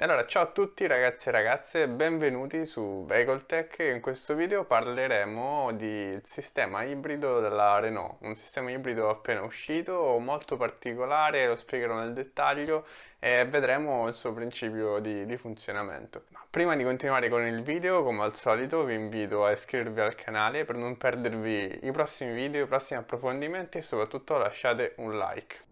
E allora ciao a tutti ragazzi e ragazze, benvenuti su Vehicletech. In questo video parleremo del sistema ibrido della Renault, un sistema ibrido appena uscito, molto particolare, lo spiegherò nel dettaglio e vedremo il suo principio di, di funzionamento. Ma prima di continuare con il video, come al solito, vi invito a iscrivervi al canale per non perdervi i prossimi video, i prossimi approfondimenti e soprattutto lasciate un like.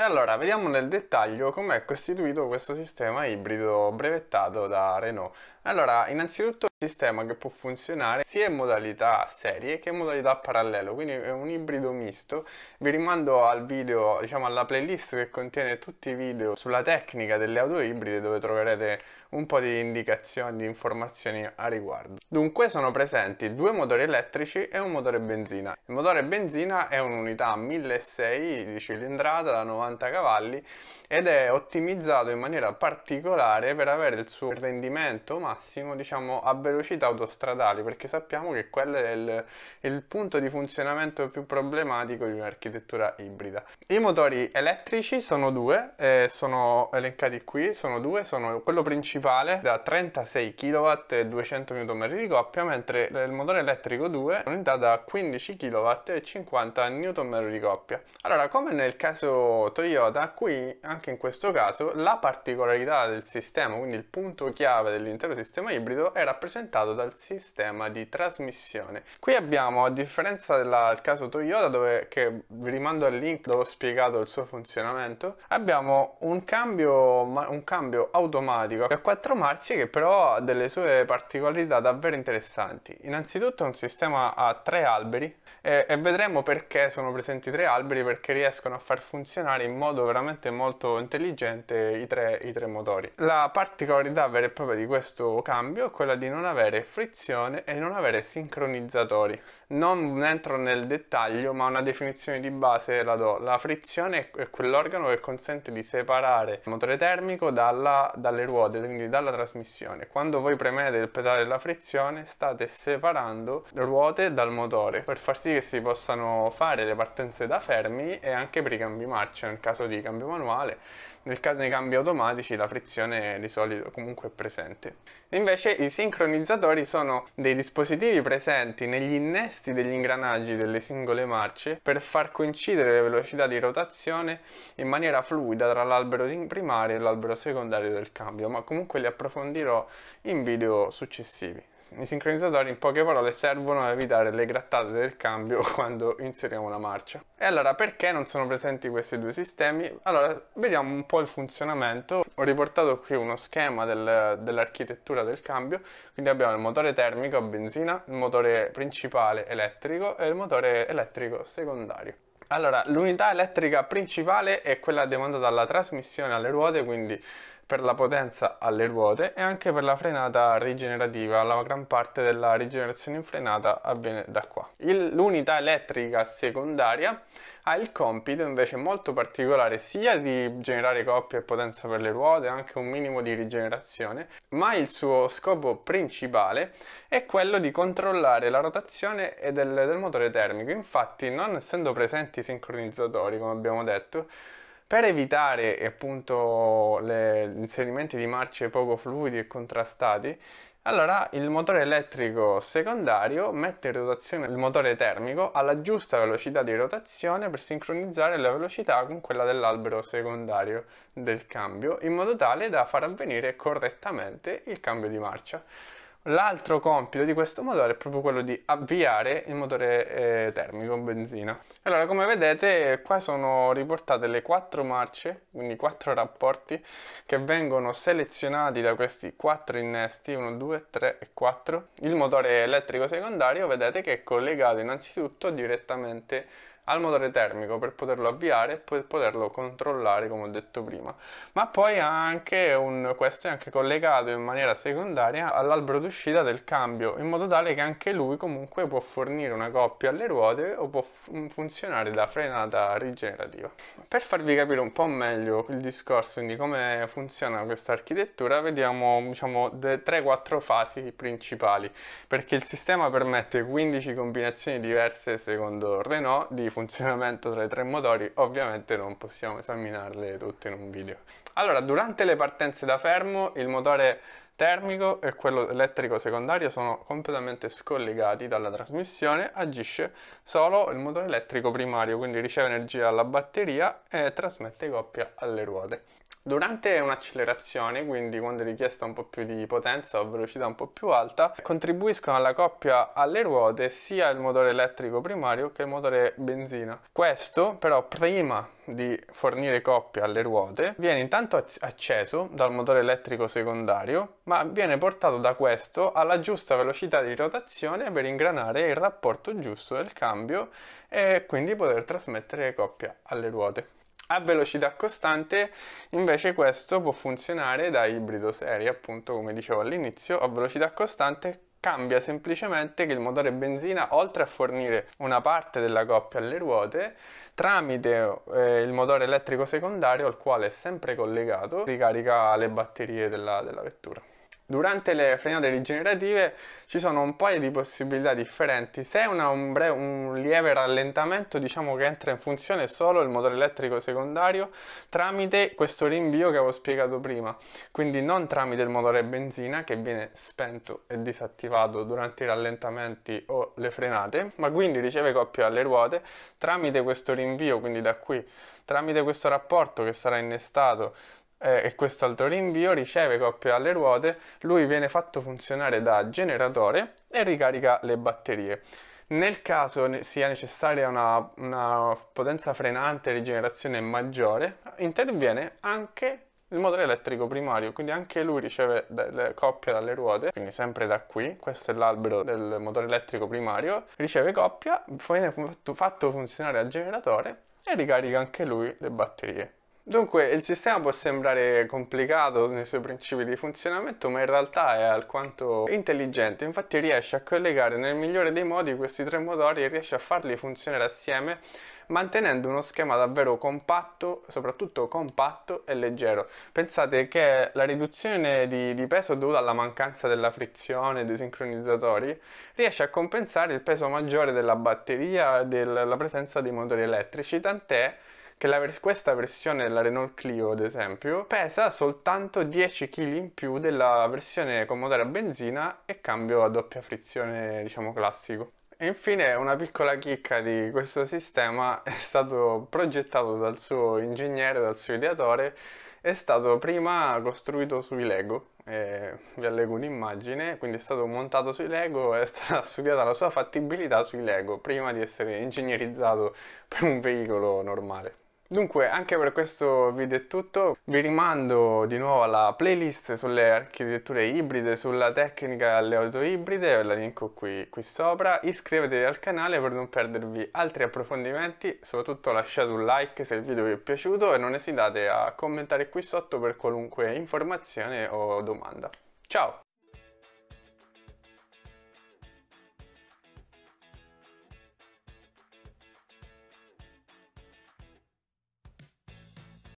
E allora, vediamo nel dettaglio com'è costituito questo sistema ibrido brevettato da Renault. Allora, innanzitutto è sistema che può funzionare sia in modalità serie che in modalità parallelo, quindi è un ibrido misto. Vi rimando al video, diciamo alla playlist che contiene tutti i video sulla tecnica delle auto ibride dove troverete un po' di indicazioni, di informazioni a riguardo. Dunque sono presenti due motori elettrici e un motore benzina. Il motore benzina è un'unità 1.6 di cilindrata da 90 cavalli ed è ottimizzato in maniera particolare per avere il suo rendimento massimo diciamo a velocità autostradali perché sappiamo che quello è il, il punto di funzionamento più problematico di un'architettura ibrida. I motori elettrici sono due, eh, sono elencati qui, sono due, sono quello principale principale da 36 kW e 200 Nm di coppia, mentre il motore elettrico 2 è unità da 15 kW e 50 Nm di coppia. Allora, come nel caso Toyota, qui anche in questo caso la particolarità del sistema, quindi il punto chiave dell'intero sistema ibrido, è rappresentato dal sistema di trasmissione. Qui abbiamo, a differenza del caso Toyota, dove che vi rimando al link dove ho spiegato il suo funzionamento, abbiamo un cambio, un cambio automatico a 4 marce che però ha delle sue particolarità davvero interessanti. Innanzitutto è un sistema a tre alberi e, e vedremo perché sono presenti tre alberi, perché riescono a far funzionare in modo veramente molto intelligente i tre, i tre motori. La particolarità vera e propria di questo cambio è quella di non avere frizione e non avere sincronizzatori. Non entro nel dettaglio, ma una definizione di base la do. La frizione è quell'organo che consente di separare il motore termico dalla, dalle ruote, quindi quindi dalla trasmissione. Quando voi premete il pedale della frizione state separando le ruote dal motore per far sì che si possano fare le partenze da fermi e anche per i cambi marcia nel caso di cambio manuale. Nel caso dei cambi automatici la frizione di solito comunque è presente. Invece i sincronizzatori sono dei dispositivi presenti negli innesti degli ingranaggi delle singole marce per far coincidere le velocità di rotazione in maniera fluida tra l'albero primario e l'albero secondario del cambio, ma comunque comunque li approfondirò in video successivi. I sincronizzatori in poche parole servono a evitare le grattate del cambio quando inseriamo la marcia. E allora perché non sono presenti questi due sistemi? Allora vediamo un po' il funzionamento. Ho riportato qui uno schema del, dell'architettura del cambio, quindi abbiamo il motore termico a benzina, il motore principale elettrico e il motore elettrico secondario. Allora, l'unità elettrica principale è quella demandata dalla trasmissione alle ruote, quindi per la potenza alle ruote e anche per la frenata rigenerativa, la gran parte della rigenerazione in frenata avviene da qua. l'unità elettrica secondaria ha il compito invece molto particolare sia di generare coppia e potenza per le ruote, anche un minimo di rigenerazione, ma il suo scopo principale è quello di controllare la rotazione del, del motore termico. Infatti non essendo presenti sincronizzatori, come abbiamo detto, per evitare appunto gli inserimenti di marce poco fluidi e contrastati, allora il motore elettrico secondario mette in rotazione il motore termico alla giusta velocità di rotazione per sincronizzare la velocità con quella dell'albero secondario del cambio, in modo tale da far avvenire correttamente il cambio di marcia. L'altro compito di questo motore è proprio quello di avviare il motore eh, termico benzina. Allora, come vedete, qua sono riportate le quattro marce, quindi quattro rapporti che vengono selezionati da questi quattro innesti, 1, 2, 3 e 4. Il motore elettrico secondario, vedete che è collegato innanzitutto direttamente al motore termico per poterlo avviare e per poterlo controllare come ho detto prima ma poi anche un, questo è anche collegato in maniera secondaria all'albero d'uscita del cambio in modo tale che anche lui comunque può fornire una coppia alle ruote o può funzionare da frenata rigenerativa per farvi capire un po' meglio il discorso quindi come funziona questa architettura vediamo diciamo 3-4 fasi principali perché il sistema permette 15 combinazioni diverse secondo Renault di funzionare funzionamento tra i tre motori, ovviamente non possiamo esaminarle tutte in un video. Allora, durante le partenze da fermo, il motore termico e quello elettrico secondario sono completamente scollegati dalla trasmissione, agisce solo il motore elettrico primario, quindi riceve energia dalla batteria e trasmette coppia alle ruote. Durante un'accelerazione, quindi quando è richiesta un po' più di potenza o velocità un po' più alta, contribuiscono alla coppia alle ruote sia il motore elettrico primario che il motore benzina. Questo però prima di fornire coppia alle ruote viene intanto acceso dal motore elettrico secondario, ma viene portato da questo alla giusta velocità di rotazione per ingranare il rapporto giusto del cambio e quindi poter trasmettere coppia alle ruote a velocità costante invece questo può funzionare da ibrido serie appunto come dicevo all'inizio a velocità costante cambia semplicemente che il motore benzina oltre a fornire una parte della coppia alle ruote tramite eh, il motore elettrico secondario al quale è sempre collegato ricarica le batterie della, della vettura Durante le frenate rigenerative ci sono un paio di possibilità differenti. Se è una, un, breve, un, lieve rallentamento, diciamo che entra in funzione solo il motore elettrico secondario tramite questo rinvio che avevo spiegato prima. Quindi non tramite il motore benzina che viene spento e disattivato durante i rallentamenti o le frenate, ma quindi riceve coppia alle ruote tramite questo rinvio, quindi da qui, tramite questo rapporto che sarà innestato eh, e quest'altro rinvio riceve coppia alle ruote, lui viene fatto funzionare da generatore e ricarica le batterie. Nel caso sia necessaria una, una potenza frenante e rigenerazione maggiore, interviene anche il motore elettrico primario, quindi anche lui riceve delle coppie dalle ruote, quindi sempre da qui, questo è l'albero del motore elettrico primario, riceve coppia, viene fatto funzionare al generatore e ricarica anche lui le batterie. Dunque, il sistema può sembrare complicato nei suoi principi di funzionamento, ma in realtà è alquanto intelligente. Infatti riesce a collegare nel migliore dei modi questi tre motori e riesce a farli funzionare assieme mantenendo uno schema davvero compatto, soprattutto compatto e leggero. Pensate che la riduzione di, di, peso dovuta alla mancanza della frizione dei sincronizzatori riesce a compensare il peso maggiore della batteria e della presenza dei motori elettrici, tant'è che vers- questa versione della Renault Clio, ad esempio, pesa soltanto 10 kg in più della versione con motore a benzina e cambio a doppia frizione, diciamo classico. E infine una piccola chicca di questo sistema è stato progettato dal suo ingegnere, dal suo ideatore, è stato prima costruito sui Lego, eh, vi allego un'immagine, quindi è stato montato sui Lego e è stata studiata la sua fattibilità sui Lego prima di essere ingegnerizzato per un veicolo normale. Dunque, anche per questo video è tutto. Vi rimando di nuovo alla playlist sulle architetture ibride, sulla tecnica alle auto ibride, ve la linko qui, qui sopra. Iscrivetevi al canale per non perdervi altri approfondimenti, soprattutto lasciate un like se il video vi è piaciuto e non esitate a commentare qui sotto per qualunque informazione o domanda. Ciao!